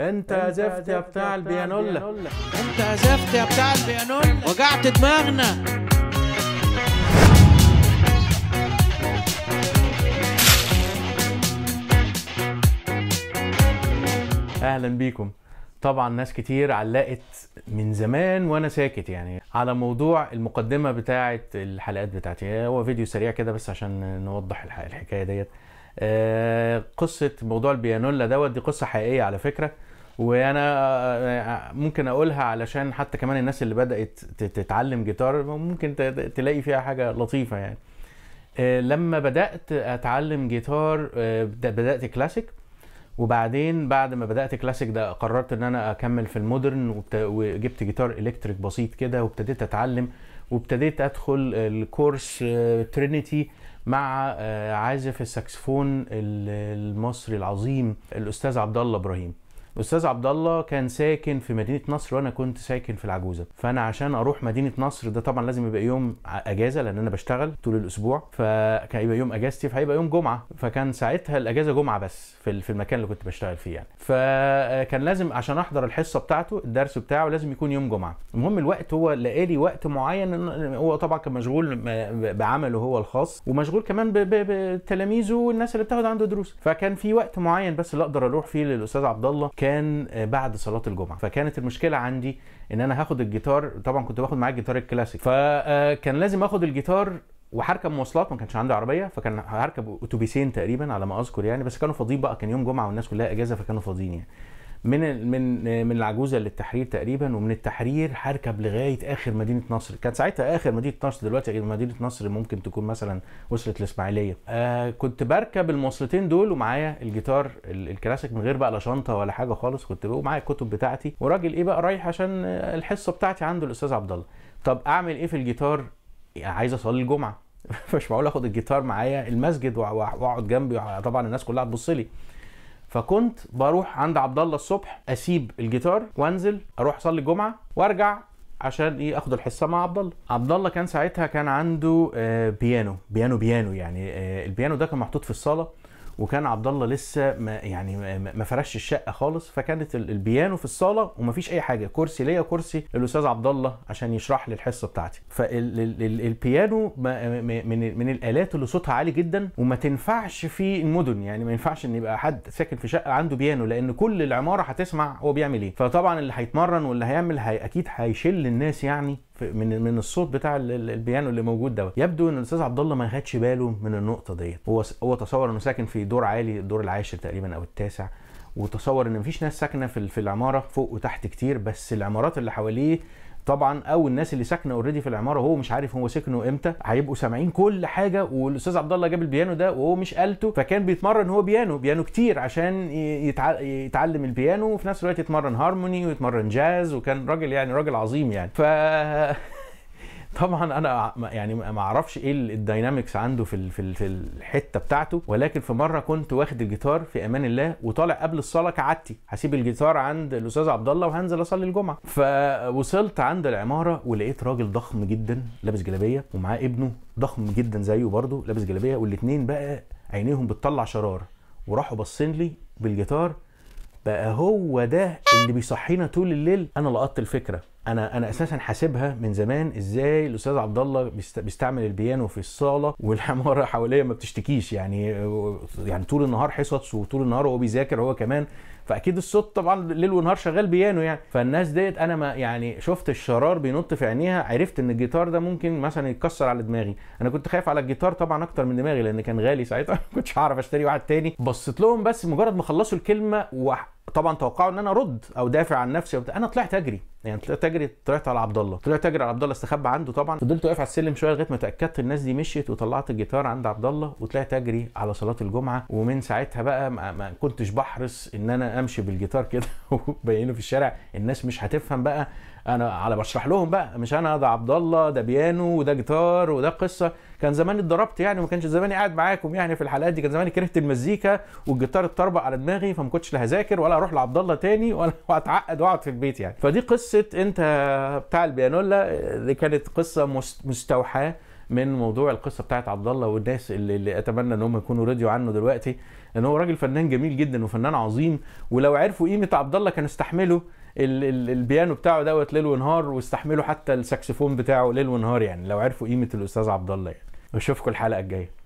انت زفت يا بتاع البيانولا انت زفت يا بتاع البيانولا وجعت دماغنا اهلا بيكم طبعا ناس كتير علقت من زمان وانا ساكت يعني على موضوع المقدمه بتاعه الحلقات بتاعتي آه، هو فيديو سريع كده بس عشان نوضح الحكايه ديت آه، قصه موضوع البيانولا دوت دي قصه حقيقيه على فكره وانا آه، آه، ممكن اقولها علشان حتى كمان الناس اللي بدات تتعلم جيتار ممكن تلاقي فيها حاجه لطيفه يعني آه، لما بدات اتعلم جيتار بدات كلاسيك وبعدين بعد ما بدات كلاسيك ده قررت ان انا اكمل في المودرن وجبت جيتار الكتريك بسيط كده وابتديت اتعلم وابتديت ادخل الكورس ترينيتي مع عازف الساكسفون المصري العظيم الاستاذ عبد الله ابراهيم استاذ عبد الله كان ساكن في مدينه نصر وانا كنت ساكن في العجوزه فانا عشان اروح مدينه نصر ده طبعا لازم يبقى يوم اجازه لان انا بشتغل طول الاسبوع فكان يبقى يوم اجازتي فهيبقى يوم جمعه فكان ساعتها الاجازه جمعه بس في المكان اللي كنت بشتغل فيه يعني فكان لازم عشان احضر الحصه بتاعته الدرس بتاعه لازم يكون يوم جمعه المهم الوقت هو لقى لي وقت معين هو طبعا كان مشغول بعمله هو الخاص ومشغول كمان بتلاميذه والناس اللي بتاخد عنده دروس فكان في وقت معين بس اللي اقدر اروح فيه للاستاذ عبد الله كان كان بعد صلاه الجمعه فكانت المشكله عندي ان انا هاخد الجيتار طبعا كنت باخد معايا الجيتار الكلاسيك فكان آه، لازم اخد الجيتار وهركب مواصلات ما كانش عندي عربيه فكان هركب اتوبيسين تقريبا على ما اذكر يعني بس كانوا فاضيين بقى كان يوم جمعه والناس كلها اجازه فكانوا فاضيين يعني من من آه، من العجوزه للتحرير تقريبا ومن التحرير هركب لغايه اخر مدينه نصر كانت ساعتها اخر مدينه نصر دلوقتي مدينه نصر ممكن تكون مثلا وصلت الاسماعيليه آه كنت بركب المواصلتين دول ومعايا الجيتار الكلاسيك من غير بقى لا شنطه ولا حاجه خالص كنت ومعايا الكتب بتاعتي وراجل ايه بقى رايح عشان آه، الحصه بتاعتي عنده الاستاذ عبد الله طب اعمل ايه في الجيتار يعني عايز اصلي الجمعه مش معقول اخد الجيتار معايا المسجد واقعد جنبي طبعا الناس كلها هتبص لي فكنت بروح عند عبد الله الصبح اسيب الجيتار وانزل اروح اصلي الجمعه وارجع عشان ايه اخد الحصه مع عبد الله عبد الله كان ساعتها كان عنده آه، بيانو بيانو بيانو يعني آه، البيانو ده كان محطوط في الصاله وكان عبد الله لسه ما يعني ما فرشش الشقه خالص فكانت البيانو في الصاله ومفيش اي حاجه كرسي ليا كرسي للاستاذ عبد الله عشان يشرح لي الحصه بتاعتي فالبيانو من من الالات اللي صوتها عالي جدا وما تنفعش في المدن يعني ما ينفعش ان يبقى حد ساكن في شقه عنده بيانو لان كل العماره هتسمع هو بيعمل ايه فطبعا اللي هيتمرن واللي هيعمل هي اكيد هيشل الناس يعني من من الصوت بتاع البيانو اللي موجود دوت يبدو ان الاستاذ عبد الله ما خدش باله من النقطه ديت هو هو تصور انه ساكن في دور عالي الدور العاشر تقريبا او التاسع وتصور ان مفيش ناس ساكنه في في العماره فوق وتحت كتير بس العمارات اللي حواليه طبعا او الناس اللي ساكنه اوريدي في العماره وهو مش عارف هو سكنه امتى هيبقوا سامعين كل حاجه والاستاذ عبد الله جاب البيانو ده وهو مش آلته فكان بيتمرن هو بيانو بيانو كتير عشان يتعلم البيانو وفي نفس الوقت يتمرن هارموني ويتمرن جاز وكان راجل يعني راجل عظيم يعني ف طبعا انا يعني ما اعرفش ايه الداينامكس عنده في في في الحته بتاعته ولكن في مره كنت واخد الجيتار في امان الله وطالع قبل الصلاه كعادتي هسيب الجيتار عند الاستاذ عبد الله وهنزل اصلي الجمعه فوصلت عند العماره ولقيت راجل ضخم جدا لابس جلابيه ومعاه ابنه ضخم جدا زيه برضه لابس جلابيه والاثنين بقى عينيهم بتطلع شرار وراحوا باصين لي بالجيتار بقى هو ده اللي بيصحينا طول الليل انا لقطت الفكره انا انا اساسا حاسبها من زمان ازاي الاستاذ عبد الله بيستعمل البيانو في الصاله والحماره حواليه ما بتشتكيش يعني يعني طول النهار حصص وطول النهار هو بيذاكر هو كمان فاكيد الصوت طبعا ليل ونهار شغال بيانو يعني فالناس ديت انا ما يعني شفت الشرار بينط في عينيها عرفت ان الجيتار ده ممكن مثلا يتكسر على دماغي انا كنت خايف على الجيتار طبعا اكتر من دماغي لان كان غالي ساعتها ما كنتش هعرف اشتري واحد تاني بصيت لهم بس مجرد ما خلصوا الكلمه طبعا توقعوا ان انا ارد او دافع عن نفسي انا طلعت اجري يعني طلعت اجري طلعت على عبد الله طلعت اجري على عبد الله استخبى عنده طبعا فضلت واقف على السلم شويه لغايه ما اتاكدت الناس دي مشيت وطلعت الجيتار عند عبد الله وطلعت اجري على صلاه الجمعه ومن ساعتها بقى ما, ما كنتش بحرص ان انا امشي بالجيتار كده وبينه في الشارع الناس مش هتفهم بقى انا على بشرح لهم بقى مش انا ده عبد الله ده بيانو وده جيتار وده قصه كان زماني اتضربت يعني ما كانش زماني قاعد معاكم يعني في الحلقات دي كان زماني كرهت المزيكا والجيتار اتطربق على دماغي فما كنتش لا هذاكر ولا اروح لعبد الله تاني ولا اتعقد واقعد في البيت يعني فدي قصه انت بتاع البيانولا اللي كانت قصه مستوحاه من موضوع القصه بتاعت عبد الله والناس اللي, اللي اتمنى ان هم يكونوا رضيوا عنه دلوقتي ان هو راجل فنان جميل جدا وفنان عظيم ولو عرفوا قيمه عبد الله كانوا استحملوا البيانو بتاعه دوت ليل ونهار واستحملوا حتى الساكسفون بتاعه ليل ونهار يعني لو عرفوا قيمه الاستاذ عبد الله يعني اشوفكم الحلقه الجايه